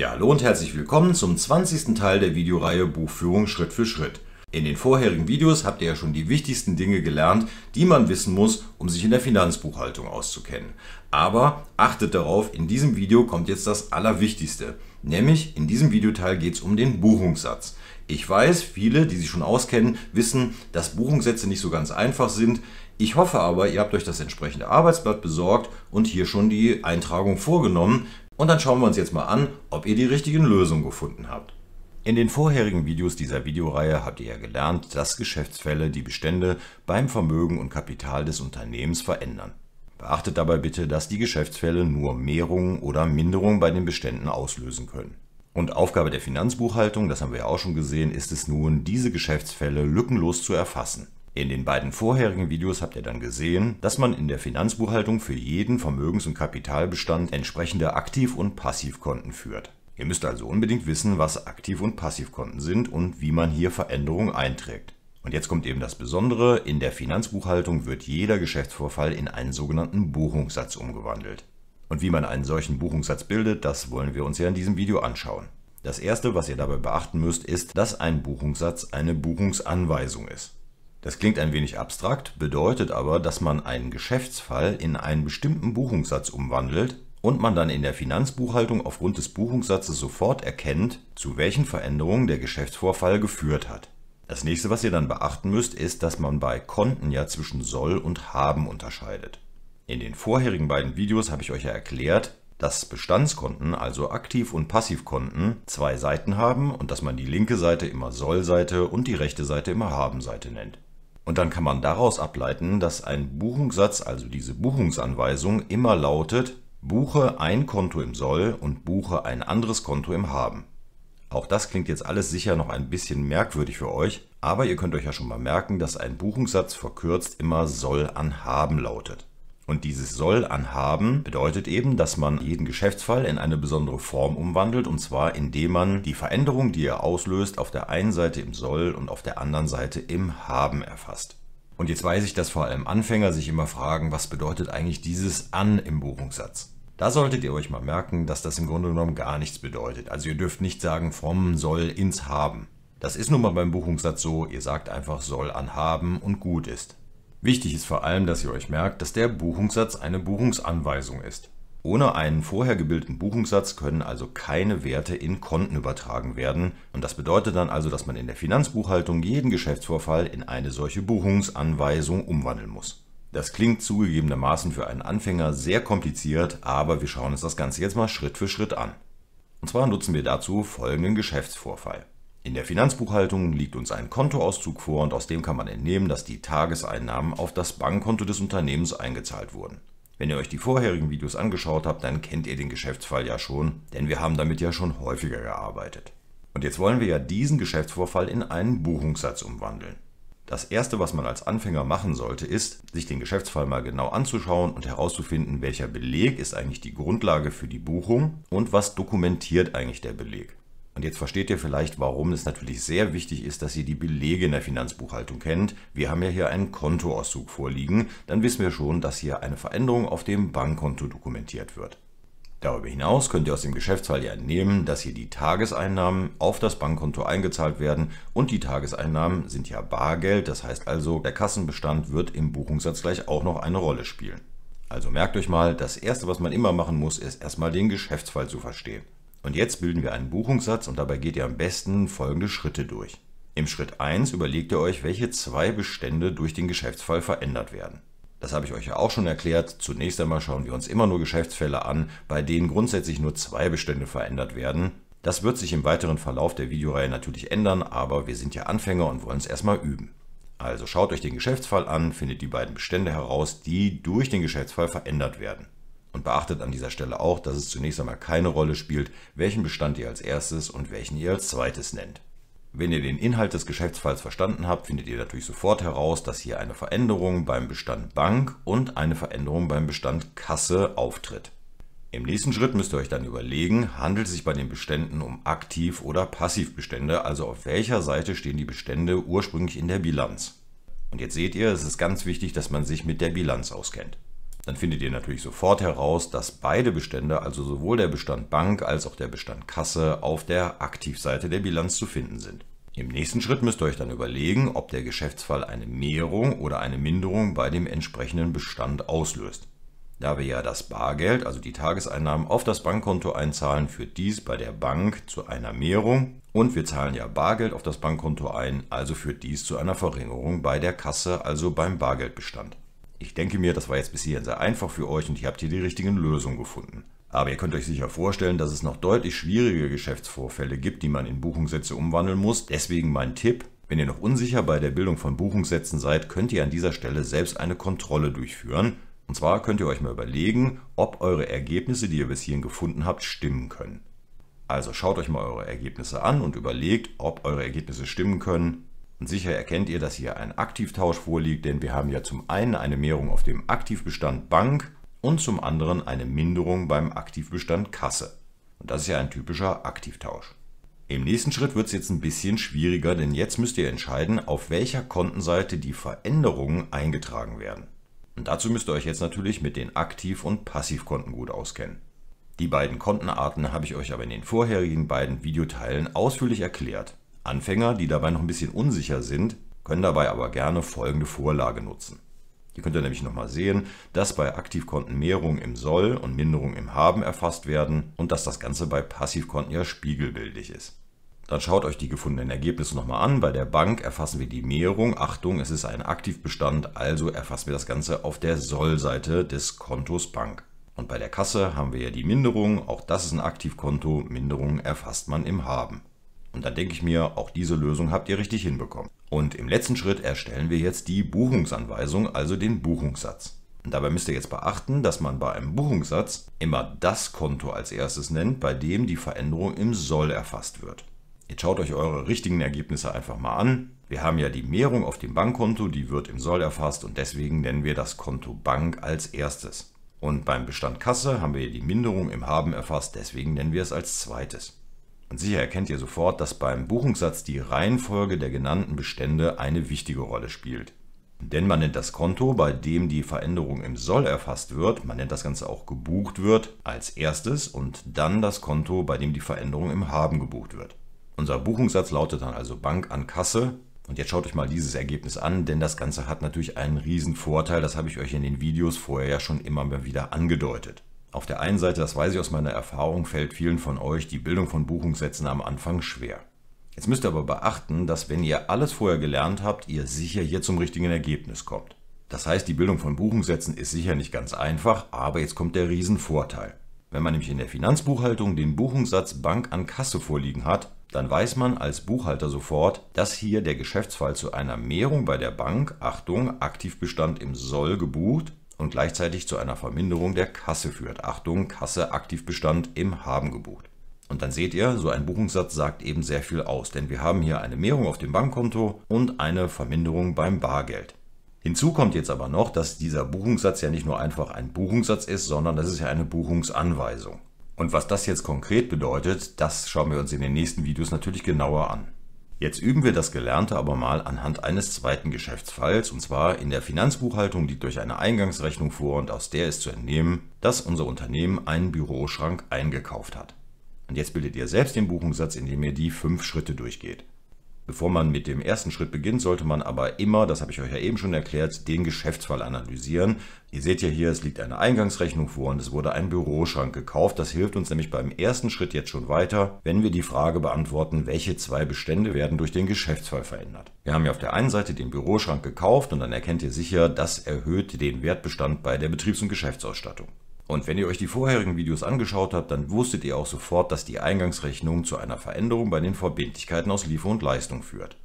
Ja, hallo und herzlich willkommen zum 20. Teil der Videoreihe Buchführung Schritt für Schritt. In den vorherigen Videos habt ihr ja schon die wichtigsten Dinge gelernt, die man wissen muss, um sich in der Finanzbuchhaltung auszukennen. Aber achtet darauf, in diesem Video kommt jetzt das Allerwichtigste. Nämlich in diesem Videoteil geht es um den Buchungssatz. Ich weiß, viele, die sich schon auskennen, wissen, dass Buchungssätze nicht so ganz einfach sind. Ich hoffe aber, ihr habt euch das entsprechende Arbeitsblatt besorgt und hier schon die Eintragung vorgenommen, und dann schauen wir uns jetzt mal an, ob ihr die richtigen Lösungen gefunden habt. In den vorherigen Videos dieser Videoreihe habt ihr ja gelernt, dass Geschäftsfälle die Bestände beim Vermögen und Kapital des Unternehmens verändern. Beachtet dabei bitte, dass die Geschäftsfälle nur Mehrungen oder Minderungen bei den Beständen auslösen können. Und Aufgabe der Finanzbuchhaltung, das haben wir ja auch schon gesehen, ist es nun, diese Geschäftsfälle lückenlos zu erfassen. In den beiden vorherigen Videos habt ihr dann gesehen, dass man in der Finanzbuchhaltung für jeden Vermögens- und Kapitalbestand entsprechende Aktiv- und Passivkonten führt. Ihr müsst also unbedingt wissen, was Aktiv- und Passivkonten sind und wie man hier Veränderungen einträgt. Und jetzt kommt eben das Besondere, in der Finanzbuchhaltung wird jeder Geschäftsvorfall in einen sogenannten Buchungssatz umgewandelt. Und wie man einen solchen Buchungssatz bildet, das wollen wir uns ja in diesem Video anschauen. Das erste, was ihr dabei beachten müsst, ist, dass ein Buchungssatz eine Buchungsanweisung ist. Das klingt ein wenig abstrakt, bedeutet aber, dass man einen Geschäftsfall in einen bestimmten Buchungssatz umwandelt und man dann in der Finanzbuchhaltung aufgrund des Buchungssatzes sofort erkennt, zu welchen Veränderungen der Geschäftsvorfall geführt hat. Das nächste, was ihr dann beachten müsst, ist, dass man bei Konten ja zwischen soll und haben unterscheidet. In den vorherigen beiden Videos habe ich euch ja erklärt, dass Bestandskonten, also Aktiv- und Passivkonten, zwei Seiten haben und dass man die linke Seite immer Soll-Seite und die rechte Seite immer Haben-Seite nennt. Und dann kann man daraus ableiten, dass ein Buchungssatz, also diese Buchungsanweisung, immer lautet Buche ein Konto im Soll und buche ein anderes Konto im Haben. Auch das klingt jetzt alles sicher noch ein bisschen merkwürdig für euch, aber ihr könnt euch ja schon mal merken, dass ein Buchungssatz verkürzt immer Soll an Haben lautet. Und dieses soll anhaben bedeutet eben, dass man jeden Geschäftsfall in eine besondere Form umwandelt und zwar indem man die Veränderung, die er auslöst, auf der einen Seite im Soll und auf der anderen Seite im Haben erfasst. Und jetzt weiß ich, dass vor allem Anfänger sich immer fragen, was bedeutet eigentlich dieses an im Buchungssatz? Da solltet ihr euch mal merken, dass das im Grunde genommen gar nichts bedeutet. Also ihr dürft nicht sagen vom soll ins haben. Das ist nun mal beim Buchungssatz so, ihr sagt einfach soll an haben und gut ist. Wichtig ist vor allem, dass ihr euch merkt, dass der Buchungssatz eine Buchungsanweisung ist. Ohne einen vorher gebildeten Buchungssatz können also keine Werte in Konten übertragen werden und das bedeutet dann also, dass man in der Finanzbuchhaltung jeden Geschäftsvorfall in eine solche Buchungsanweisung umwandeln muss. Das klingt zugegebenermaßen für einen Anfänger sehr kompliziert, aber wir schauen uns das Ganze jetzt mal Schritt für Schritt an. Und zwar nutzen wir dazu folgenden Geschäftsvorfall. In der Finanzbuchhaltung liegt uns ein Kontoauszug vor und aus dem kann man entnehmen, dass die Tageseinnahmen auf das Bankkonto des Unternehmens eingezahlt wurden. Wenn ihr euch die vorherigen Videos angeschaut habt, dann kennt ihr den Geschäftsfall ja schon, denn wir haben damit ja schon häufiger gearbeitet. Und jetzt wollen wir ja diesen Geschäftsvorfall in einen Buchungssatz umwandeln. Das erste, was man als Anfänger machen sollte, ist, sich den Geschäftsfall mal genau anzuschauen und herauszufinden, welcher Beleg ist eigentlich die Grundlage für die Buchung und was dokumentiert eigentlich der Beleg. Und jetzt versteht ihr vielleicht, warum es natürlich sehr wichtig ist, dass ihr die Belege in der Finanzbuchhaltung kennt. Wir haben ja hier einen Kontoauszug vorliegen. Dann wissen wir schon, dass hier eine Veränderung auf dem Bankkonto dokumentiert wird. Darüber hinaus könnt ihr aus dem Geschäftsfall ja entnehmen, dass hier die Tageseinnahmen auf das Bankkonto eingezahlt werden und die Tageseinnahmen sind ja Bargeld, das heißt also, der Kassenbestand wird im Buchungssatz gleich auch noch eine Rolle spielen. Also merkt euch mal, das erste, was man immer machen muss, ist erstmal den Geschäftsfall zu verstehen. Und jetzt bilden wir einen Buchungssatz und dabei geht ihr am besten folgende Schritte durch. Im Schritt 1 überlegt ihr euch, welche zwei Bestände durch den Geschäftsfall verändert werden. Das habe ich euch ja auch schon erklärt. Zunächst einmal schauen wir uns immer nur Geschäftsfälle an, bei denen grundsätzlich nur zwei Bestände verändert werden. Das wird sich im weiteren Verlauf der Videoreihe natürlich ändern, aber wir sind ja Anfänger und wollen es erstmal üben. Also schaut euch den Geschäftsfall an, findet die beiden Bestände heraus, die durch den Geschäftsfall verändert werden. Und beachtet an dieser Stelle auch, dass es zunächst einmal keine Rolle spielt, welchen Bestand ihr als erstes und welchen ihr als zweites nennt. Wenn ihr den Inhalt des Geschäftsfalls verstanden habt, findet ihr natürlich sofort heraus, dass hier eine Veränderung beim Bestand Bank und eine Veränderung beim Bestand Kasse auftritt. Im nächsten Schritt müsst ihr euch dann überlegen, handelt es sich bei den Beständen um Aktiv- oder Passivbestände, also auf welcher Seite stehen die Bestände ursprünglich in der Bilanz. Und jetzt seht ihr, es ist ganz wichtig, dass man sich mit der Bilanz auskennt. Dann findet ihr natürlich sofort heraus, dass beide Bestände, also sowohl der Bestand Bank als auch der Bestand Kasse, auf der Aktivseite der Bilanz zu finden sind. Im nächsten Schritt müsst ihr euch dann überlegen, ob der Geschäftsfall eine Mehrung oder eine Minderung bei dem entsprechenden Bestand auslöst. Da wir ja das Bargeld, also die Tageseinnahmen, auf das Bankkonto einzahlen, führt dies bei der Bank zu einer Mehrung und wir zahlen ja Bargeld auf das Bankkonto ein, also führt dies zu einer Verringerung bei der Kasse, also beim Bargeldbestand. Ich denke mir, das war jetzt bis hierhin sehr einfach für euch und ihr habt hier die richtigen Lösungen gefunden. Aber ihr könnt euch sicher vorstellen, dass es noch deutlich schwierige Geschäftsvorfälle gibt, die man in Buchungssätze umwandeln muss. Deswegen mein Tipp, wenn ihr noch unsicher bei der Bildung von Buchungssätzen seid, könnt ihr an dieser Stelle selbst eine Kontrolle durchführen. Und zwar könnt ihr euch mal überlegen, ob eure Ergebnisse, die ihr bis hierhin gefunden habt, stimmen können. Also schaut euch mal eure Ergebnisse an und überlegt, ob eure Ergebnisse stimmen können und sicher erkennt ihr, dass hier ein Aktivtausch vorliegt, denn wir haben ja zum einen eine Mehrung auf dem Aktivbestand Bank und zum anderen eine Minderung beim Aktivbestand Kasse. Und das ist ja ein typischer Aktivtausch. Im nächsten Schritt wird es jetzt ein bisschen schwieriger, denn jetzt müsst ihr entscheiden, auf welcher Kontenseite die Veränderungen eingetragen werden. Und dazu müsst ihr euch jetzt natürlich mit den Aktiv- und Passivkonten gut auskennen. Die beiden Kontenarten habe ich euch aber in den vorherigen beiden Videoteilen ausführlich erklärt. Anfänger, die dabei noch ein bisschen unsicher sind, können dabei aber gerne folgende Vorlage nutzen. Hier könnt ihr nämlich nochmal sehen, dass bei Aktivkonten Mehrungen im Soll und Minderungen im Haben erfasst werden und dass das Ganze bei Passivkonten ja spiegelbildlich ist. Dann schaut euch die gefundenen Ergebnisse nochmal an. Bei der Bank erfassen wir die Mehrung. Achtung, es ist ein Aktivbestand, also erfassen wir das Ganze auf der Soll-Seite des Kontos Bank. Und bei der Kasse haben wir ja die Minderung. Auch das ist ein Aktivkonto. Minderungen erfasst man im Haben. Und dann denke ich mir, auch diese Lösung habt ihr richtig hinbekommen. Und im letzten Schritt erstellen wir jetzt die Buchungsanweisung, also den Buchungssatz. Und dabei müsst ihr jetzt beachten, dass man bei einem Buchungssatz immer das Konto als erstes nennt, bei dem die Veränderung im Soll erfasst wird. Jetzt schaut euch eure richtigen Ergebnisse einfach mal an. Wir haben ja die Mehrung auf dem Bankkonto, die wird im Soll erfasst und deswegen nennen wir das Konto Bank als erstes. Und beim Bestand Kasse haben wir die Minderung im Haben erfasst, deswegen nennen wir es als zweites. Und Sicher erkennt ihr sofort, dass beim Buchungssatz die Reihenfolge der genannten Bestände eine wichtige Rolle spielt. Denn man nennt das Konto, bei dem die Veränderung im Soll erfasst wird, man nennt das Ganze auch gebucht wird, als erstes und dann das Konto, bei dem die Veränderung im Haben gebucht wird. Unser Buchungssatz lautet dann also Bank an Kasse. Und jetzt schaut euch mal dieses Ergebnis an, denn das Ganze hat natürlich einen riesen Vorteil, das habe ich euch in den Videos vorher ja schon immer mal wieder angedeutet. Auf der einen Seite, das weiß ich aus meiner Erfahrung, fällt vielen von euch die Bildung von Buchungssätzen am Anfang schwer. Jetzt müsst ihr aber beachten, dass wenn ihr alles vorher gelernt habt, ihr sicher hier zum richtigen Ergebnis kommt. Das heißt, die Bildung von Buchungssätzen ist sicher nicht ganz einfach, aber jetzt kommt der Riesenvorteil. Wenn man nämlich in der Finanzbuchhaltung den Buchungssatz Bank an Kasse vorliegen hat, dann weiß man als Buchhalter sofort, dass hier der Geschäftsfall zu einer Mehrung bei der Bank, Achtung, Aktivbestand im Soll gebucht, und gleichzeitig zu einer Verminderung der Kasse führt. Achtung, Kasse Aktivbestand im Haben gebucht. Und dann seht ihr, so ein Buchungssatz sagt eben sehr viel aus, denn wir haben hier eine Mehrung auf dem Bankkonto und eine Verminderung beim Bargeld. Hinzu kommt jetzt aber noch, dass dieser Buchungssatz ja nicht nur einfach ein Buchungssatz ist, sondern das ist ja eine Buchungsanweisung. Und was das jetzt konkret bedeutet, das schauen wir uns in den nächsten Videos natürlich genauer an. Jetzt üben wir das Gelernte aber mal anhand eines zweiten Geschäftsfalls, und zwar in der Finanzbuchhaltung liegt durch eine Eingangsrechnung vor und aus der ist zu entnehmen, dass unser Unternehmen einen Büroschrank eingekauft hat. Und jetzt bildet ihr selbst den Buchungssatz, indem ihr die fünf Schritte durchgeht. Bevor man mit dem ersten Schritt beginnt, sollte man aber immer, das habe ich euch ja eben schon erklärt, den Geschäftsfall analysieren. Ihr seht ja hier, es liegt eine Eingangsrechnung vor und es wurde ein Büroschrank gekauft. Das hilft uns nämlich beim ersten Schritt jetzt schon weiter, wenn wir die Frage beantworten, welche zwei Bestände werden durch den Geschäftsfall verändert. Wir haben ja auf der einen Seite den Büroschrank gekauft und dann erkennt ihr sicher, das erhöht den Wertbestand bei der Betriebs- und Geschäftsausstattung. Und wenn ihr euch die vorherigen Videos angeschaut habt, dann wusstet ihr auch sofort, dass die Eingangsrechnung zu einer Veränderung bei den Verbindlichkeiten aus Liefer und Leistung führt.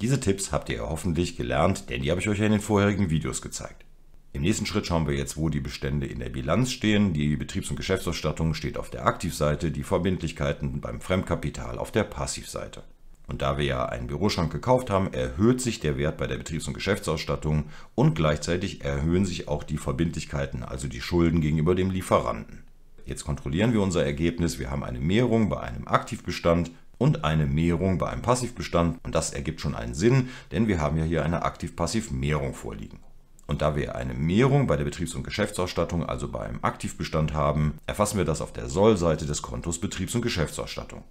Diese Tipps habt ihr hoffentlich gelernt, denn die habe ich euch ja in den vorherigen Videos gezeigt. Im nächsten Schritt schauen wir jetzt, wo die Bestände in der Bilanz stehen. Die Betriebs- und Geschäftsausstattung steht auf der Aktivseite, die Verbindlichkeiten beim Fremdkapital auf der Passivseite. Und da wir ja einen Büroschrank gekauft haben, erhöht sich der Wert bei der Betriebs- und Geschäftsausstattung und gleichzeitig erhöhen sich auch die Verbindlichkeiten, also die Schulden gegenüber dem Lieferanten. Jetzt kontrollieren wir unser Ergebnis. Wir haben eine Mehrung bei einem Aktivbestand und eine Mehrung bei einem Passivbestand. Und das ergibt schon einen Sinn, denn wir haben ja hier eine Aktiv-Passiv-Mehrung vorliegen. Und da wir eine Mehrung bei der Betriebs- und Geschäftsausstattung, also beim Aktivbestand haben, erfassen wir das auf der Sollseite des Kontos Betriebs- und Geschäftsausstattung.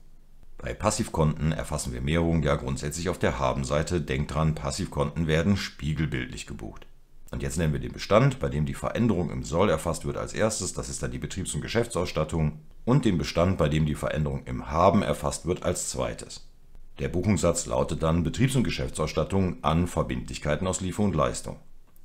Bei Passivkonten erfassen wir Mehrungen ja grundsätzlich auf der Habenseite. Denkt dran, Passivkonten werden spiegelbildlich gebucht. Und jetzt nennen wir den Bestand, bei dem die Veränderung im Soll erfasst wird als erstes, das ist dann die Betriebs- und Geschäftsausstattung, und den Bestand, bei dem die Veränderung im Haben erfasst wird als zweites. Der Buchungssatz lautet dann Betriebs- und Geschäftsausstattung an Verbindlichkeiten aus Liefer und Leistung.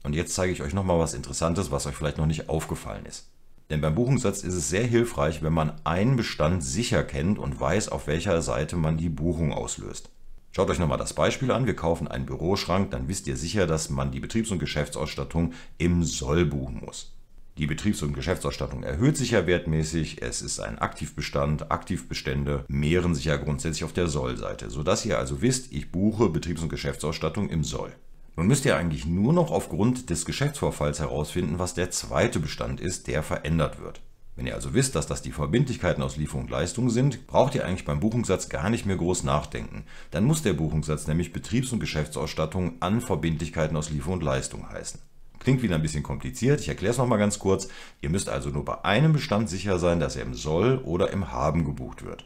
Und jetzt zeige ich euch nochmal was Interessantes, was euch vielleicht noch nicht aufgefallen ist. Denn beim Buchungssatz ist es sehr hilfreich, wenn man einen Bestand sicher kennt und weiß, auf welcher Seite man die Buchung auslöst. Schaut euch nochmal das Beispiel an. Wir kaufen einen Büroschrank, dann wisst ihr sicher, dass man die Betriebs- und Geschäftsausstattung im Soll buchen muss. Die Betriebs- und Geschäftsausstattung erhöht sich ja wertmäßig. Es ist ein Aktivbestand. Aktivbestände mehren sich ja grundsätzlich auf der Soll-Seite, sodass ihr also wisst, ich buche Betriebs- und Geschäftsausstattung im Soll. Nun müsst ihr eigentlich nur noch aufgrund des Geschäftsvorfalls herausfinden, was der zweite Bestand ist, der verändert wird. Wenn ihr also wisst, dass das die Verbindlichkeiten aus Lieferung und Leistung sind, braucht ihr eigentlich beim Buchungssatz gar nicht mehr groß nachdenken. Dann muss der Buchungssatz nämlich Betriebs- und Geschäftsausstattung an Verbindlichkeiten aus Lieferung und Leistung heißen. Klingt wieder ein bisschen kompliziert, ich erkläre es nochmal ganz kurz. Ihr müsst also nur bei einem Bestand sicher sein, dass er im Soll oder im Haben gebucht wird.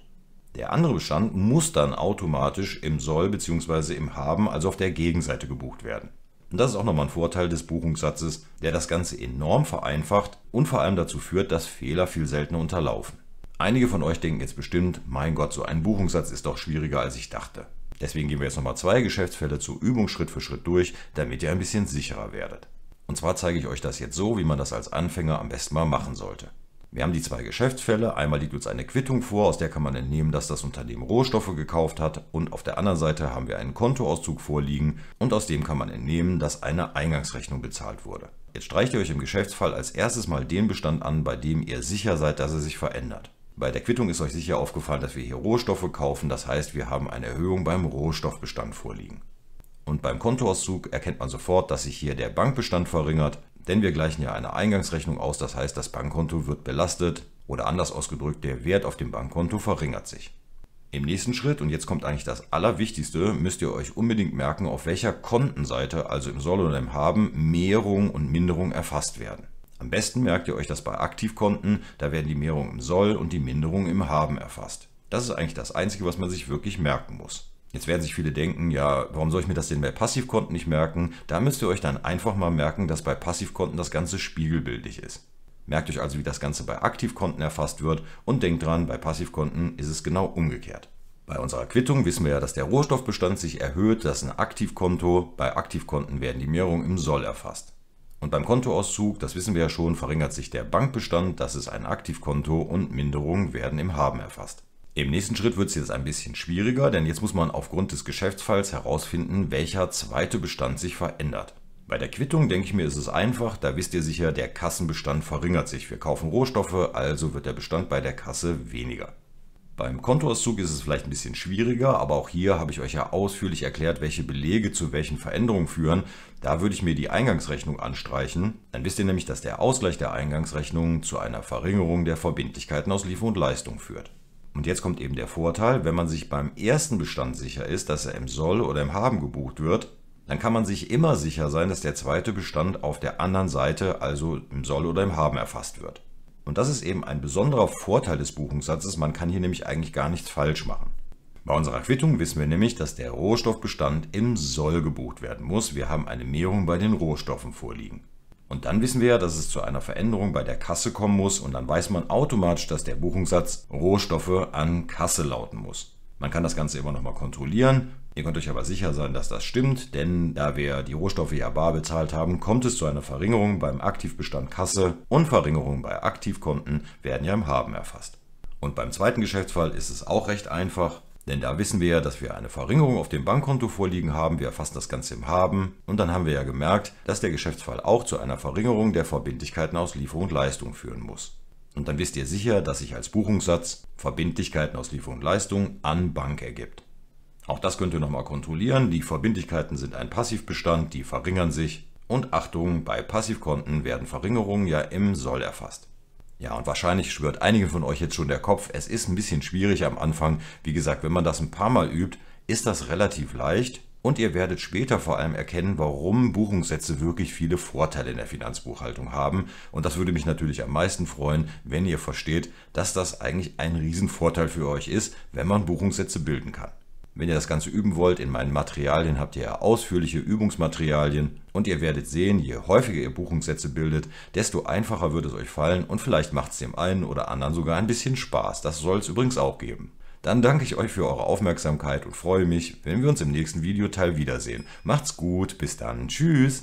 Der andere Bestand muss dann automatisch im Soll bzw. im Haben, also auf der Gegenseite gebucht werden. Und das ist auch nochmal ein Vorteil des Buchungssatzes, der das Ganze enorm vereinfacht und vor allem dazu führt, dass Fehler viel seltener unterlaufen. Einige von euch denken jetzt bestimmt, mein Gott, so ein Buchungssatz ist doch schwieriger als ich dachte. Deswegen gehen wir jetzt nochmal zwei Geschäftsfälle zur Übung Schritt für Schritt durch, damit ihr ein bisschen sicherer werdet. Und zwar zeige ich euch das jetzt so, wie man das als Anfänger am besten mal machen sollte. Wir haben die zwei Geschäftsfälle. Einmal liegt uns eine Quittung vor, aus der kann man entnehmen, dass das Unternehmen Rohstoffe gekauft hat. Und auf der anderen Seite haben wir einen Kontoauszug vorliegen und aus dem kann man entnehmen, dass eine Eingangsrechnung bezahlt wurde. Jetzt streicht ihr euch im Geschäftsfall als erstes mal den Bestand an, bei dem ihr sicher seid, dass er sich verändert. Bei der Quittung ist euch sicher aufgefallen, dass wir hier Rohstoffe kaufen. Das heißt, wir haben eine Erhöhung beim Rohstoffbestand vorliegen. Und beim Kontoauszug erkennt man sofort, dass sich hier der Bankbestand verringert denn wir gleichen ja eine Eingangsrechnung aus, das heißt das Bankkonto wird belastet oder anders ausgedrückt, der Wert auf dem Bankkonto verringert sich. Im nächsten Schritt, und jetzt kommt eigentlich das Allerwichtigste, müsst ihr euch unbedingt merken, auf welcher Kontenseite, also im Soll oder im Haben, Mehrung und Minderung erfasst werden. Am besten merkt ihr euch das bei Aktivkonten, da werden die Mehrung im Soll und die Minderung im Haben erfasst. Das ist eigentlich das Einzige, was man sich wirklich merken muss. Jetzt werden sich viele denken, ja, warum soll ich mir das denn bei Passivkonten nicht merken? Da müsst ihr euch dann einfach mal merken, dass bei Passivkonten das Ganze spiegelbildlich ist. Merkt euch also, wie das Ganze bei Aktivkonten erfasst wird und denkt dran, bei Passivkonten ist es genau umgekehrt. Bei unserer Quittung wissen wir ja, dass der Rohstoffbestand sich erhöht, das ist ein Aktivkonto, bei Aktivkonten werden die Mehrungen im Soll erfasst. Und beim Kontoauszug, das wissen wir ja schon, verringert sich der Bankbestand, das ist ein Aktivkonto und Minderungen werden im Haben erfasst. Im nächsten Schritt wird es jetzt ein bisschen schwieriger, denn jetzt muss man aufgrund des Geschäftsfalls herausfinden, welcher zweite Bestand sich verändert. Bei der Quittung denke ich mir, ist es einfach, da wisst ihr sicher, der Kassenbestand verringert sich. Wir kaufen Rohstoffe, also wird der Bestand bei der Kasse weniger. Beim Kontoauszug ist es vielleicht ein bisschen schwieriger, aber auch hier habe ich euch ja ausführlich erklärt, welche Belege zu welchen Veränderungen führen. Da würde ich mir die Eingangsrechnung anstreichen. Dann wisst ihr nämlich, dass der Ausgleich der Eingangsrechnung zu einer Verringerung der Verbindlichkeiten aus Liefer und Leistung führt. Und jetzt kommt eben der Vorteil, wenn man sich beim ersten Bestand sicher ist, dass er im Soll oder im Haben gebucht wird, dann kann man sich immer sicher sein, dass der zweite Bestand auf der anderen Seite, also im Soll oder im Haben erfasst wird. Und das ist eben ein besonderer Vorteil des Buchungssatzes, man kann hier nämlich eigentlich gar nichts falsch machen. Bei unserer Quittung wissen wir nämlich, dass der Rohstoffbestand im Soll gebucht werden muss. Wir haben eine Mehrung bei den Rohstoffen vorliegen. Und dann wissen wir ja, dass es zu einer Veränderung bei der Kasse kommen muss und dann weiß man automatisch, dass der Buchungssatz Rohstoffe an Kasse lauten muss. Man kann das Ganze immer nochmal kontrollieren. Ihr könnt euch aber sicher sein, dass das stimmt, denn da wir die Rohstoffe ja bar bezahlt haben, kommt es zu einer Verringerung beim Aktivbestand Kasse und Verringerungen bei Aktivkonten werden ja im Haben erfasst. Und beim zweiten Geschäftsfall ist es auch recht einfach. Denn da wissen wir ja, dass wir eine Verringerung auf dem Bankkonto vorliegen haben. Wir erfassen das Ganze im Haben. Und dann haben wir ja gemerkt, dass der Geschäftsfall auch zu einer Verringerung der Verbindlichkeiten aus Lieferung und Leistung führen muss. Und dann wisst ihr sicher, dass sich als Buchungssatz Verbindlichkeiten aus Lieferung und Leistung an Bank ergibt. Auch das könnt ihr nochmal kontrollieren. Die Verbindlichkeiten sind ein Passivbestand, die verringern sich. Und Achtung, bei Passivkonten werden Verringerungen ja im Soll erfasst. Ja, und wahrscheinlich schwört einige von euch jetzt schon der Kopf, es ist ein bisschen schwierig am Anfang. Wie gesagt, wenn man das ein paar Mal übt, ist das relativ leicht. Und ihr werdet später vor allem erkennen, warum Buchungssätze wirklich viele Vorteile in der Finanzbuchhaltung haben. Und das würde mich natürlich am meisten freuen, wenn ihr versteht, dass das eigentlich ein Riesenvorteil für euch ist, wenn man Buchungssätze bilden kann. Wenn ihr das Ganze üben wollt, in meinen Materialien habt ihr ausführliche Übungsmaterialien und ihr werdet sehen, je häufiger ihr Buchungssätze bildet, desto einfacher wird es euch fallen und vielleicht macht es dem einen oder anderen sogar ein bisschen Spaß. Das soll es übrigens auch geben. Dann danke ich euch für eure Aufmerksamkeit und freue mich, wenn wir uns im nächsten Videoteil wiedersehen. Macht's gut, bis dann, tschüss!